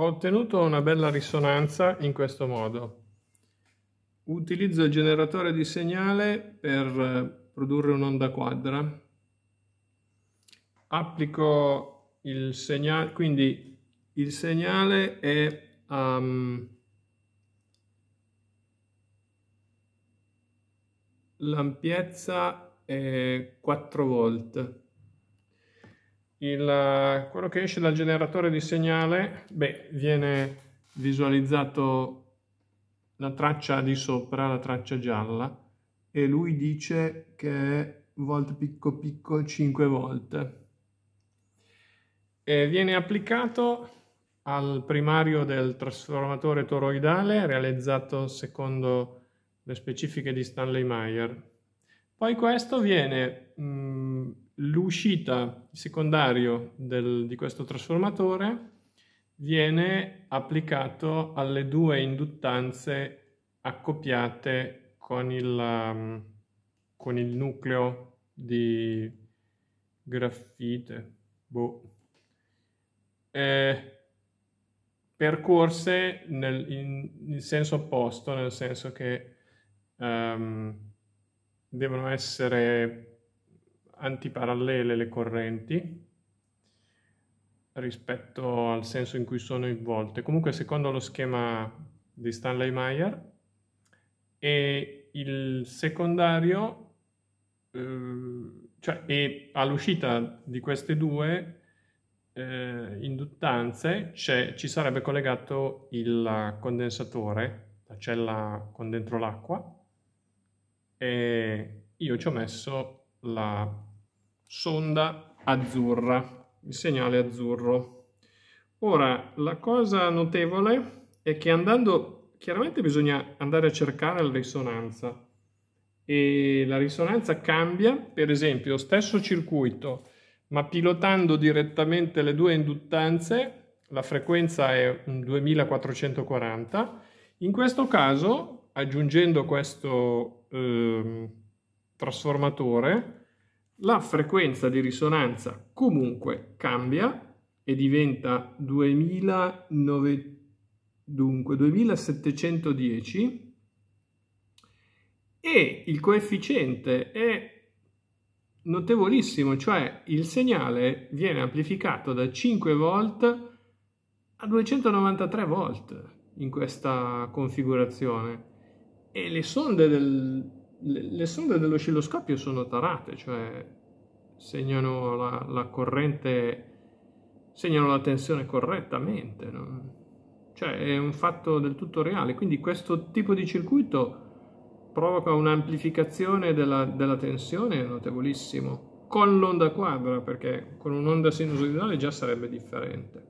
Ho ottenuto una bella risonanza in questo modo. Utilizzo il generatore di segnale per eh, produrre un'onda quadra. Applico il segnale, quindi il segnale è um, l'ampiezza è 4 volt il, eh, quello che esce dal generatore di segnale, beh, viene visualizzato la traccia di sopra, la traccia gialla, e lui dice che è volt picco picco 5 volt. E viene applicato al primario del trasformatore toroidale realizzato secondo le specifiche di Stanley Meyer. Poi questo viene mh, mm, l'uscita secondario del, di questo trasformatore viene applicato alle due induttanze accoppiate con il, um, con il nucleo di graffite boh. eh, percorse nel, in, in, senso opposto nel senso che um, devono essere antiparallele le correnti rispetto al senso in cui sono involte. Comunque, secondo lo schema di Stanley Meyer, e il secondario, eh, cioè e all'uscita di queste due eh, induttanze ci sarebbe collegato il condensatore, la cella con dentro l'acqua, e io ci ho messo la sonda azzurra, il segnale azzurro. Ora, la cosa notevole è che andando, chiaramente bisogna andare a cercare la risonanza e la risonanza cambia, per esempio, stesso circuito, ma pilotando direttamente le due induttanze, la frequenza è 2440, in questo caso, aggiungendo questo eh, trasformatore, la frequenza di risonanza comunque cambia e diventa 2009, dunque, 2710 e il coefficiente è notevolissimo, cioè il segnale viene amplificato da 5 volt a 293 volt in questa configurazione e le sonde del, le, sonde dell'oscilloscopio sono tarate, cioè segnano la, la corrente, segnano la tensione correttamente, no? cioè è un fatto del tutto reale, quindi questo tipo di circuito provoca un'amplificazione della, della tensione notevolissimo con l'onda quadra, perché con un'onda sinusoidale già sarebbe differente.